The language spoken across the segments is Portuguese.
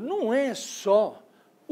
não é só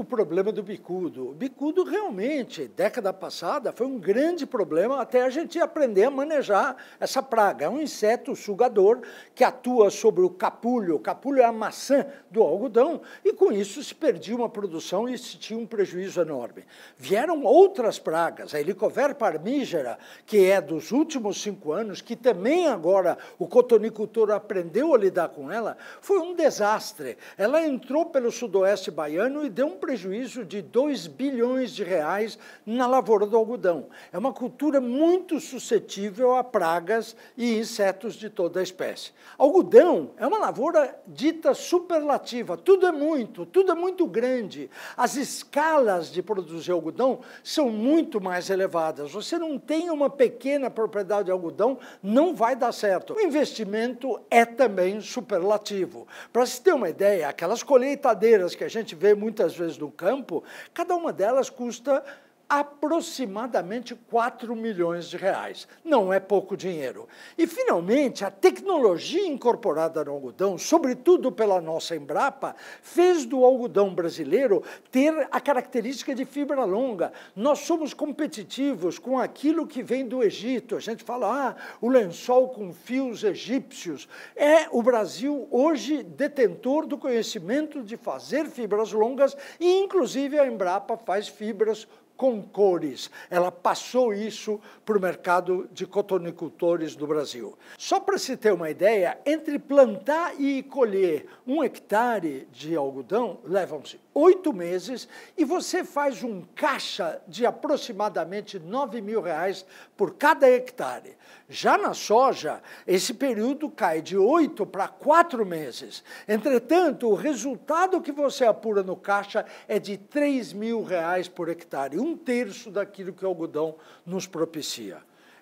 o problema do bicudo. O bicudo realmente, década passada, foi um grande problema até a gente aprender a manejar essa praga. É um inseto sugador que atua sobre o capulho. O capulho é a maçã do algodão e com isso se perdia uma produção e se tinha um prejuízo enorme. Vieram outras pragas, a helicover parmígera, que é dos últimos cinco anos, que também agora o cotonicultor aprendeu a lidar com ela, foi um desastre. Ela entrou pelo sudoeste baiano e deu um prejuízo prejuízo de 2 bilhões de reais na lavoura do algodão. É uma cultura muito suscetível a pragas e insetos de toda a espécie. Algodão é uma lavoura dita superlativa, tudo é muito, tudo é muito grande. As escalas de produzir algodão são muito mais elevadas. Você não tem uma pequena propriedade de algodão, não vai dar certo. O investimento é também superlativo. Para se ter uma ideia, aquelas colheitadeiras que a gente vê muitas vezes no campo, cada uma delas custa aproximadamente 4 milhões de reais. Não é pouco dinheiro. E, finalmente, a tecnologia incorporada no algodão, sobretudo pela nossa Embrapa, fez do algodão brasileiro ter a característica de fibra longa. Nós somos competitivos com aquilo que vem do Egito. A gente fala, ah, o lençol com fios egípcios. É o Brasil hoje detentor do conhecimento de fazer fibras longas e, inclusive, a Embrapa faz fibras com cores. Ela passou isso para o mercado de cotonicultores do Brasil. Só para se ter uma ideia, entre plantar e colher um hectare de algodão, levam-se oito meses e você faz um caixa de aproximadamente 9 mil reais por cada hectare. Já na soja, esse período cai de oito para quatro meses. Entretanto, o resultado que você apura no caixa é de 3 mil reais por hectare, um terço daquilo que o algodão nos propicia.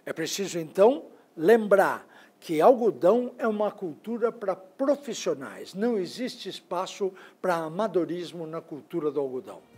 É preciso, então, lembrar que algodão é uma cultura para profissionais, não existe espaço para amadorismo na cultura do algodão.